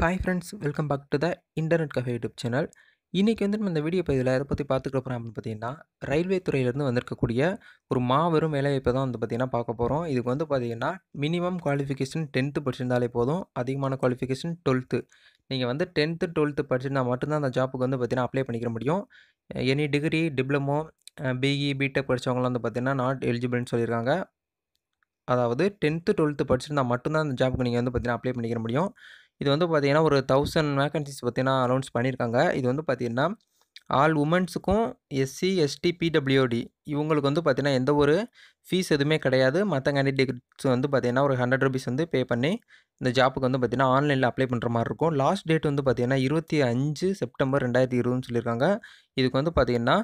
hi friends welcome back to the internet cafe YouTube channel இன்றைக்கி வந்து நம்ம இந்த வீடியோ பதிவில் எதை பற்றி பார்த்துக்க போகிறோம் அப்படின்னு பார்த்தீங்கன்னா ரயில்வே துறையிலேருந்து வந்திருக்கக்கூடிய ஒரு மாபெரும் வேலைவாய்ப்பை தான் வந்து பார்த்தீங்கன்னா பார்க்க போகிறோம் இதுக்கு வந்து பார்த்தீங்கன்னா மினிமம் குவாலிஃபிகேஷன் டென்த்து படிச்சிருந்தாலே போதும் அதிகமான குவாலிஃபிகேஷன் டுவெல்த்து நீங்கள் வந்து டென்த்து டுவெல்த்து படிச்சிருந்தால் மட்டும்தான் அந்த ஜாப்புக்கு வந்து பார்த்திங்கன்னா அப்ளை பண்ணிக்க முடியும் any degree diploma BE B Tech படித்தவங்களாம் வந்து பார்த்திங்கன்னா நாட் எலிஜிபிள்னு சொல்லியிருக்காங்க அதாவது டென்த்து டுவெல்த்து படிச்சிருந்தால் மட்டும்தான் அந்த ஜாப்க்கு நீங்கள் வந்து பார்த்தீங்கன்னா அப்ளை பண்ணிக்கிற முடியும் இது வந்து பார்த்தீங்கன்னா ஒரு தௌசண்ட் வேகன்சிஸ் பார்த்தீங்கன்னா அனௌன்ஸ் பண்ணியிருக்காங்க இது வந்து பார்த்தீங்கன்னா ஆல் உமன்ஸுக்கும் எஸ்சி எஸ்டி பிடபிள்யூடி இவங்களுக்கு வந்து பார்த்திங்கன்னா எந்த ஒரு ஃபீஸ் எதுவுமே கிடையாது மற்ற கேண்டிடேட்ஸ் வந்து பார்த்திங்கன்னா ஒரு ஹண்ட்ரட் ருபீஸ் வந்து பே பண்ணி இந்த ஜாப்புக்கு வந்து பார்த்திங்கன்னா ஆன்லைனில் அப்ளை பண்ணுற மாதிரி இருக்கும் லாஸ்ட் டேட் வந்து பார்த்திங்கன்னா இருபத்தி அஞ்சு செப்டம்பர் ரெண்டாயிரத்தி இருபதுன்னு சொல்லியிருக்காங்க இதுக்கு வந்து பார்த்திங்கன்னா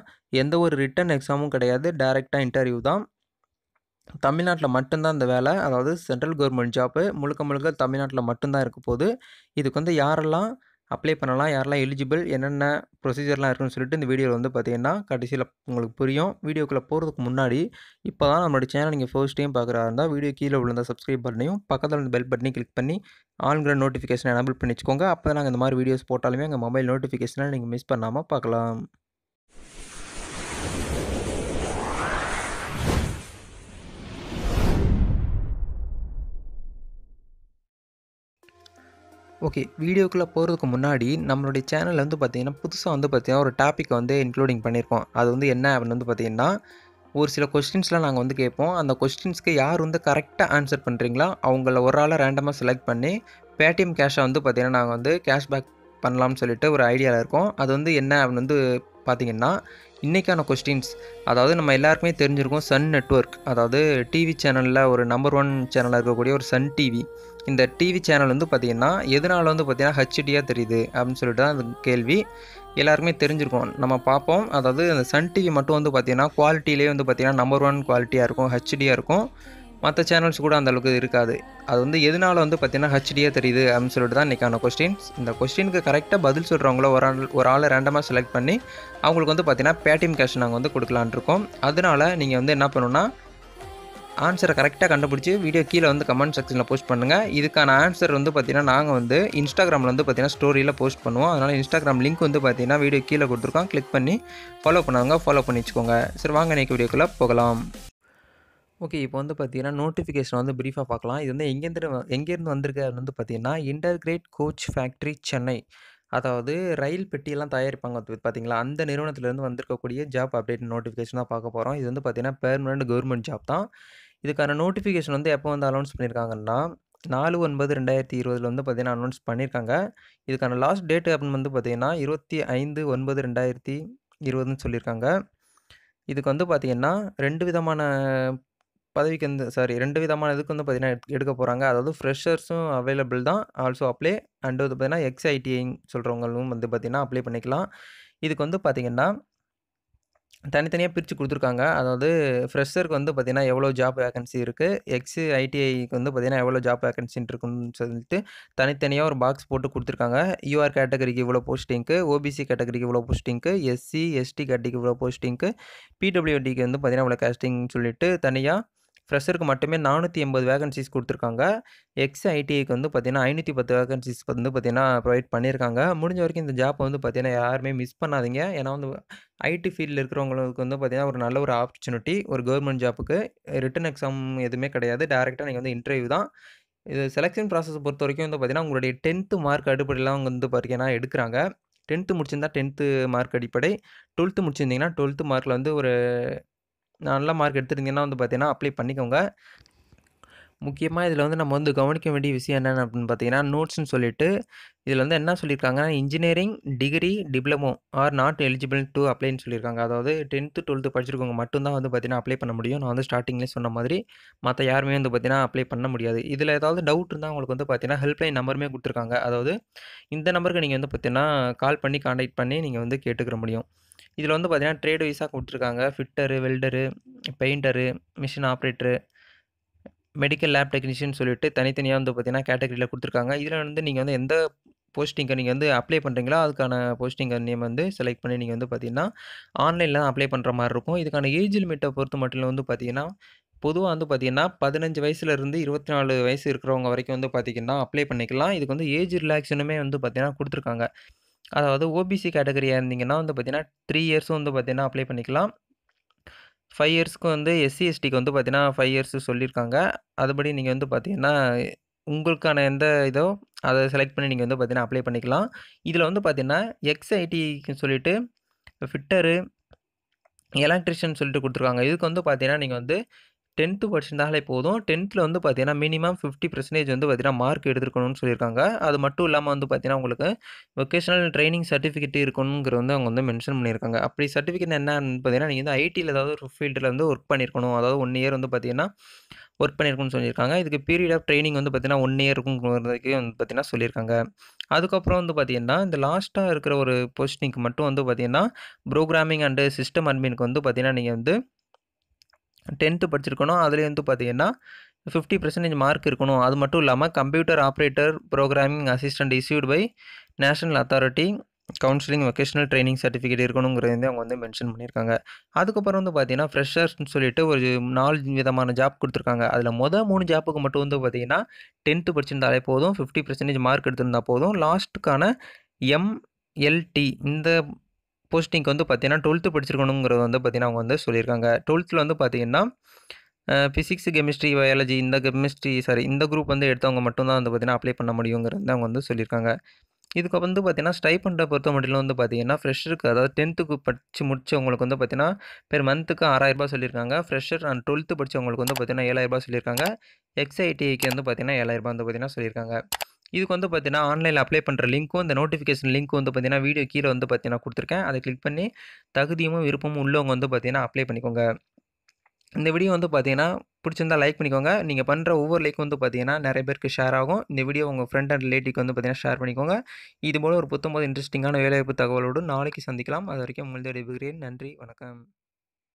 எந்த ஒரு ரிட்டன் எக்ஸாமும் கிடையாது டேரெக்டாக இன்டர்வியூ தான் தமிழ்நாட்டில் மட்டும்தான் இந்த வேலை அதாவது சென்ட்ரல் கவர்மெண்ட் ஜாப்பு முழுக்க முழுக்க தமிழ்நாட்டில் மட்டும்தான் இருக்க போது இதுக்கு வந்து யாரெல்லாம் அப்ளை பண்ணலாம் யாரெல்லாம் எலிஜிபிள் என்னென்ன ப்ரொசீஜர்லாம் இருக்குன்னு சொல்லிட்டு இந்த வீடியோவில் வந்து பார்த்தீங்கன்னா கடைசியில் உங்களுக்கு புரியும் வீடியோக்குள்ளே போகிறதுக்கு முன்னாடி இப்போ தான் நம்மளோட சேனல் நீங்கள் ஃபர்ஸ்ட் டைம் பார்க்குறா இருந்தால் வீடியோ கீழே விழுந்தால் சப்ஸ்கிரைப் பண்ணியும் பக்கத்தில் வந்து பெல் பட்டனையும் கிளிக் பண்ணி ஆன்கிற நோட்டிஃபிகேஷன் அனபிள் பண்ணிச்சுக்கோங்க அப்போ தான் நாங்கள் இந்த மாதிரி வீடியோஸ் போட்டாலுமே எங்கள் மொபைல் நோட்டிஃபிகேஷனை நீங்கள் மிஸ் பண்ணாமல் பார்க்கலாம் ஓகே வீடியோக்குள்ளே போகிறதுக்கு முன்னாடி நம்மளுடைய சேனலில் வந்து பார்த்திங்கன்னா புதுசாக வந்து பார்த்திங்கன்னா ஒரு டாப்பிக்கை வந்து இன்க்ளூடிங் பண்ணியிருக்கோம் அது வந்து என்ன அப்படின்னு வந்து பார்த்திங்கன்னா ஒரு சில கொஸ்டின்ஸ்லாம் நாங்கள் வந்து கேட்போம் அந்த கொஸ்டின்ஸ்க்கு யார் வந்து கரெக்டாக ஆன்சர் பண்ணுறீங்களா அவங்கள ஒரு ஆளாக ரேண்டமாக செலக்ட் பண்ணி பேடிஎம் கேஷை வந்து பார்த்திங்கன்னா நாங்கள் வந்து கேஷ்பேக் பண்ணலாம்னு சொல்லிட்டு ஒரு ஐடியாவில் இருக்கோம் அது வந்து என்ன அப்படின்னு வந்து பார்த்திங்கன்னா இன்றைக்கான கொஸ்டின்ஸ் அதாவது நம்ம எல்லாருக்குமே தெரிஞ்சிருக்கோம் சன் நெட்ஒர்க் அதாவது டிவி சேனலில் ஒரு நம்பர் ஒன் சேனலாக இருக்கக்கூடிய ஒரு சன் டிவி இந்த டிவி சேனல் வந்து பார்த்திங்கன்னா எதனால் வந்து பார்த்திங்கன்னா ஹெச்டியாக தெரியுது அப்படின்னு சொல்லிட்டு தான் அந்த கேள்வி எல்லாருக்குமே தெரிஞ்சிருக்கோம் நம்ம பார்ப்போம் அதாவது அந்த சன் டிவி மட்டும் வந்து பார்த்திங்கன்னா குவாலிட்டியிலே வந்து பார்த்திங்கன்னா நம்பர் ஒன் குவாலிட்டியாக இருக்கும் ஹெச்டியாக இருக்கும் மற்ற சேனல்ஸ் கூட அந்த அளவுக்கு இருக்காது அது வந்து எதனால் வந்து பார்த்தீங்கன்னா ஹச்டியாக தெரியுது அப்படின்னு சொல்லிட்டு தான் இன்றைக்கான கொஸ்டின்ஸ் இந்த கொஸ்டினுக்கு கரெக்டாக பதில் சொல்கிறவங்கள ஒரு ஆள் ஒரு ஆளை ரேண்டமாக செலக்ட் பண்ணி அவங்களுக்கு வந்து பார்த்தீங்கன்னா பேடிஎம் கேஷ் நாங்கள் வந்து கொடுக்கலான் இருக்கோம் அதனால் நீங்கள் வந்து என்ன பண்ணணும்னா ஆன்சரை கரெக்டாக கண்டுபிடிச்சி வீடியோ கீழே வந்து கமெண்ட் செக்ஷனில் போஸ்ட் பண்ணுங்கள் இதுக்கான ஆன்சர் வந்து பார்த்திங்கன்னா நாங்கள் வந்து இன்ஸ்டாகிராமில் வந்து பார்த்திங்கன்னா ஸ்டோரியில் போஸ்ட் பண்ணுவோம் அதனால் இன்ஸ்டாகிராம் லிங்க் வந்து பார்த்திங்கன்னா வீடியோ கீழே கொடுத்துருக்கோம் கிளிக் பண்ணி ஃபாலோ பண்ணாங்க ஃபாலோ பண்ணி வச்சுக்கோங்க சரி வாங்க இன்றைக்கி வீடியோக்குள்ளே போகலாம் ஓகே இப்போ வந்து பார்த்தீங்கன்னா நோட்டிஃபிகேஷன் வந்து ப்ரீஃபாக பார்க்கலாம் இது வந்து எங்கேருந்து எங்கேருந்து வந்திருக்கு வந்து பார்த்தீங்கன்னா இன்டர்கிரேட் கோச் ஃபேக்ட்ரி சென்னை அதாவது ரயில் பெட்டியெல்லாம் தயாரிப்பாங்க பார்த்தீங்களா அந்த நிறுவனத்திலேருந்து வந்திருக்கக்கூடிய ஜாப் அப்டேட் நோட்டிஃபிகேஷன் தான் பார்க்க போகிறோம் இது வந்து பார்த்தீங்கன்னா பெர்மனண்ட் கவர்மெண்ட் ஜாப் தான் இதுக்கான நோட்டிஃபிகேஷன் வந்து எப்போ வந்து அனௌன்ஸ் பண்ணியிருக்காங்கன்னா நாலு ஒன்பது ரெண்டாயிரத்தி இருபதில் வந்து பார்த்திங்கன்னா அனௌன்ஸ் பண்ணியிருக்காங்க இதுக்கான லாஸ்ட் டேட்டு அப்படின்னு வந்து பார்த்திங்கன்னா இருபத்தி ஐந்து ஒன்பது ரெண்டாயிரத்தி இருபதுன்னு சொல்லியிருக்காங்க இதுக்கு வந்து பார்த்திங்கன்னா ரெண்டு விதமான பதவிக்கு வந்து சாரி ரெண்டு விதமான இதுக்கு வந்து பார்த்திங்கன்னா எடுக்க போகிறாங்க அதாவது ஃப்ரெஷர்ஸும் அவைலபிள் தான் ஆல்சோ அப்ளை அண்ட் வந்து பார்த்திங்கன்னா எக்ஸ்ஐடிஐன்னு சொல்கிறவங்களும் வந்து பார்த்திங்கன்னா அப்ளை பண்ணிக்கலாம் இதுக்கு வந்து பார்த்திங்கன்னா தனித்தனியாக பிரித்து கொடுத்துருக்காங்க அதாவது ஃப்ரெஷருக்கு வந்து பார்த்திங்கன்னா எவ்வளோ ஜாப் வேகன்சி இருக்குது எக்ஸ் ஐடிஐக்கு வந்து பார்த்திங்கன்னா எவ்வளோ ஜாப் வேகன்சின் இருக்குன்னு சொல்லிட்டு தனித்தனியாக ஒரு பாக்ஸ் போட்டு கொடுத்துருக்காங்க யூஆர் கேட்டகரிக்கு இவ்வளோ போஸ்டிங்க்கு ஓபிசி கேட்டகரிக்கு இவ்வளோ போஸ்டிங்க்கு எஸ்சி எஸ்டி கேட்டகரிக்கு இவ்வளோ போஸ்டிங்க்கு பிடபிள்யூடிக்கு வந்து பார்த்திங்கன்னா இவ்வளோ கேஸ்டிங் சொல்லிட்டு தனியாக ஃப்ரெஷருக்கு மட்டுமே நானூற்றி எண்பது வேகன்சிஸ் கொடுத்துருக்காங்க எக்ஸ் ஐடிஐக்கு வந்து பார்த்திங்கன்னா ஐநூற்றி பத்து வேகன்சிஸ் வந்து பார்த்திங்கன்னா ப்ரொவைட் பண்ணியிருக்காங்க முடிஞ்ச வரைக்கும் இந்த ஜாப் வந்து பார்த்திங்கன்னா யாருமே மிஸ் பண்ணாதீங்க ஏன்னா வந்து ஐடி ஃபீல்டில் இருக்கிறவங்களுக்கு வந்து பார்த்திங்கன்னா ஒரு நல்ல ஒரு ஆப்பர்ச்சுனிட்டி ஒரு கவர்மெண்ட் ஜாப்புக்கு ரிட்டன் எக்ஸாம் எதுவுமே கிடையாது டேரெக்டாக நீங்கள் வந்து இன்டர்வியூ தான் இது செலெக்ஷன் ப்ராசஸ் பொறுத்த வரைக்கும் வந்து பார்த்திங்கன்னா உங்களுடைய டென்த்து மார்க் அடிப்படையில் அவங்க வந்து பார்த்திங்கன்னா எடுக்கிறாங்க டென்த்து முடிச்சிருந்தா டென்த்து மார்க் அடிப்படை டுவெல்த்து முடிச்சிருந்தீங்கன்னா டுவெல்த்து மார்க்கில் வந்து ஒரு நல்ல மார்க் எடுத்துருந்தீங்கன்னா வந்து பார்த்தீங்கன்னா அப்ளை பண்ணிக்கோங்க முக்கியமாக இதில் வந்து நம்ம வந்து கவனிக்க வேண்டிய விஷயம் என்னென்ன அப்படின்னு பார்த்தீங்கன்னா நோட்ஸ்ன்னு சொல்லிட்டு இதில் வந்து என்ன சொல்லியிருக்காங்கன்னா engineering degree diploma are not eligible to அப்ளைன்னு சொல்லியிருக்காங்க அதாவது டென்த்து டுவெல்த்து படிச்சிருக்கவங்க மட்டும்தான் வந்து பார்த்தீங்கன்னா அப்ளை பண்ண முடியும் நான் வந்து ஸ்டார்டிங்லேயே சொன்ன மாதிரி மற்ற யாருமே வந்து பார்த்தீங்கன்னா அப்ளை பண்ண முடியாது இதில் ஏதாவது டவுட் இருந்தால் உங்களுக்கு வந்து பார்த்தீங்கன்னா ஹெல்ப்லைன் நம்பருமே கொடுத்துருக்காங்க அதாவது இந்த நம்பருக்கு நீங்கள் வந்து பார்த்தீங்கன்னா கால் பண்ணி கான்டாக்ட் பண்ணி நீங்கள் வந்து கேட்டுக்கிற முடியும் இதில் வந்து பார்த்திங்கன்னா ட்ரேடு வைஸாக கொடுத்துருக்காங்க fitter welder painter machine operator medical lab technician சொல்லிட்டு தனித்தனியாக வந்து பார்த்திங்கன்னா கேட்டகரியில் கொடுத்துருக்காங்க இதில் வந்து நீங்கள் வந்து எந்த போஸ்டிங்கை நீங்கள் வந்து அப்ளை பண்ணுறீங்களோ அதுக்கான போஸ்டிங் நேம் வந்து செலக்ட் பண்ணி நீங்கள் வந்து பார்த்தீங்கன்னா ஆன்லைனில் தான் அப்ளை பண்ணுற மாதிரி இருக்கும் இதுக்கான ஏஜ் லிமிட்டை பொறுத்து மட்டும் வந்து பார்த்தீங்கன்னா பொதுவாக வந்து பார்த்திங்கன்னா பதினஞ்சு வயசுலேருந்து இருபத்தி நாலு வயசு இருக்கிறவங்க வரைக்கும் வந்து பார்த்திங்கன்னா அப்ளை பண்ணிக்கலாம் இதுக்கு வந்து ஏஜ் ரிலாக்ஷனுமே வந்து பார்த்திங்கன்னா கொடுத்துருக்காங்க அதாவது ஓபிசி கேட்டகரியாக இருந்தீங்கன்னா வந்து பார்த்திங்கன்னா த்ரீ இயர்ஸும் வந்து பார்த்திங்கன்னா அப்ளை பண்ணிக்கலாம் ஃபைவ் இயர்ஸ்க்கு வந்து எஸ்சி எஸ்டிக்கு வந்து பார்த்திங்கன்னா ஃபைவ் இயர்ஸ் சொல்லியிருக்காங்க அதுபடி நீங்கள் வந்து பார்த்திங்கன்னா உங்களுக்கான எந்த இதோ அதை செலக்ட் பண்ணி நீங்கள் வந்து பார்த்திங்கன்னா அப்ளை பண்ணிக்கலாம் இதில் வந்து பார்த்திங்கன்னா எக்ஸ்ஐடிக்கு சொல்லிவிட்டு ஃபிட்டரு எலக்ட்ரிஷியன் சொல்லிட்டு கொடுத்துருக்காங்க இதுக்கு வந்து பார்த்தீங்கன்னா நீங்கள் வந்து டென்த்து படிச்சிருந்தாலே போதும் டென்த்தில் வந்து பார்த்தீங்கன்னா மினிமம் ஃபிஃப்டி பர்சன்டேஜ் வந்து பார்த்தீங்கன்னா மார்க் எடுத்துருக்கணும்னு சொல்லியிருக்காங்க அது மட்டும் இல்லாமல் வந்து பார்த்தீங்கன்னா உங்களுக்கு வொக்கேஷனல் ட்ரைனிங் சர்டிஃபிகேட் இருக்கணுங்கிற வந்து அவங்க வந்து மென்ஷன் பண்ணியிருக்காங்க அப்படி சர்டிஃபிகேட் என்னன்னு பார்த்தீங்கன்னா நீங்கள் வந்து ஐடியில் ஏதாவது ஒரு ஃபீல்டில் வந்து ஒர்க் பண்ணியிருக்கணும் அதாவது ஒன் இயர் வந்து பார்த்தீங்கன்னா ஒர்க் பண்ணியிருக்கணும்னு சொல்லியிருக்காங்க இதுக்கு பீரியட் ஆஃப் ட்ரைனிங் வந்து பார்த்தீங்கன்னா ஒன் இயர் இருக்குங்கிறதுக்கு வந்து பார்த்தீங்கன்னா சொல்லியிருக்காங்க அதுக்கப்புறம் வந்து பார்த்தீங்கன்னா இந்த லாஸ்ட்டாக இருக்கிற ஒரு போஸ்டிங்க்கு மட்டும் வந்து பார்த்தீங்கன்னா ப்ரோக்ராமிங் அண்டு சிஸ்டம் அட்மின்க்கு வந்து பார்த்தீங்கன்னா நீங்கள் வந்து டென்த்து படிச்சிருக்கணும் அதுலேயே வந்து பார்த்தீங்கன்னா ஃபிஃப்டி பர்சன்டேஜ் மார்க் இருக்கணும் அது மட்டும் இல்லாமல் computer operator programming assistant issued by national authority counselling vocational training certificate இருக்கணுங்கிறது வந்து அவங்க வந்து மென்ஷன் பண்ணியிருக்காங்க அதுக்கப்புறம் வந்து பார்த்தீங்கன்னா ஃப்ரெஷர்ஸ்னு சொல்லிட்டு ஒரு நாலு விதமான ஜாப் கொடுத்துருக்காங்க அதில் மொதல் மூணு ஜாப்புக்கு மட்டும் வந்து பார்த்தீங்கன்னா டென்த்து படிச்சிருந்தாலே போதும் ஃபிஃப்டி பர்சன்டேஜ் மார்க் எடுத்திருந்தால் போதும் லாஸ்ட்டுக்கான எம்எல்டி இந்த போஸ்டிங்க்கு வந்து பார்த்தீங்கன்னா டுவெல்த்து படிச்சிருக்கணுங்கிறது வந்து பார்த்தீங்கன்னா அவங்க வந்து சொல்லியிருக்காங்க டுவெல்த்தில் வந்து பார்த்தீங்கன்னா ஃபிசிக்ஸ் கெமிஸ்ட்ரி பயாலஜி இந்த கெமிஸ்ட்ரி சாரி இந்த குரூப் வந்து எடுத்தவங்க மட்டும்தான் வந்து பார்த்தீங்கன்னா அப்ளை பண்ண முடியுங்கிறது அவங்க வந்து சொல்லியிருக்காங்க இதுக்கு வந்து பார்த்தீங்கன்னா பண்ணுற பொறுத்த மட்டும் வந்து பார்த்தீங்கன்னா ஃப்ரெஷருக்கு அதாவது டென்த்துக்கு படித்து முடிச்சவங்களுக்கு வந்து பார்த்தீங்கன்னா பெர் மந்த்துக்கு ஆறாயிரரூபா சொல்லியிருக்காங்க ஃப்ரெஷர் அண்ட் டுவெல்த்து படித்தவங்களுக்கு வந்து பார்த்தீங்கன்னா ஏழாயிரரூபா சொல்லியிருக்காங்க எக்ஸ்ஐடிஐக்கு வந்து பார்த்தீங்கன்னா ஏழாயிரரூபா வந்து பார்த்தீங்கன்னா சொல்லியிருக்காங்க இதுக்கு வந்து பார்த்தீங்கன்னா ஆன்லைனில் அப்ளை பண்ணுற லிங்க்கும் இந்த நோட்டிஃபிகேஷன் லிங்க் வந்து பார்த்தீங்கன்னா வீடியோ கீழே வந்து பார்த்தீங்கன்னா கொடுத்துருக்கேன் அதை கிளிக் பண்ணி தகுதியும் விருப்பமும் உள்ளவங்க வந்து பார்த்தீங்கன்னா அப்ளை பண்ணிக்கோங்க இந்த வீடியோ வந்து பார்த்தீங்கன்னா பிடிச்சிருந்தால் லைக் பண்ணிக்கோங்க நீங்கள் பண்ணுற ஒவ்வொரு லைக் வந்து பார்த்தீங்கன்னா நிறைய பேருக்கு ஷேர் ஆகும் இந்த வீடியோ உங்கள் ஃப்ரெண்ட் அண்ட் ரிலேட்டிவ்க்கு வந்து பார்த்தீங்கன்னா ஷேர் பண்ணிக்கோங்க இது போல் ஒரு புத்தம்போது இன்ட்ரெஸ்டிங்கான வேலைவாய்ப்பு தகவலோடு நாளைக்கு சந்திக்கலாம் அது வரைக்கும் உங்களுடைய விகிறேன் நன்றி வணக்கம்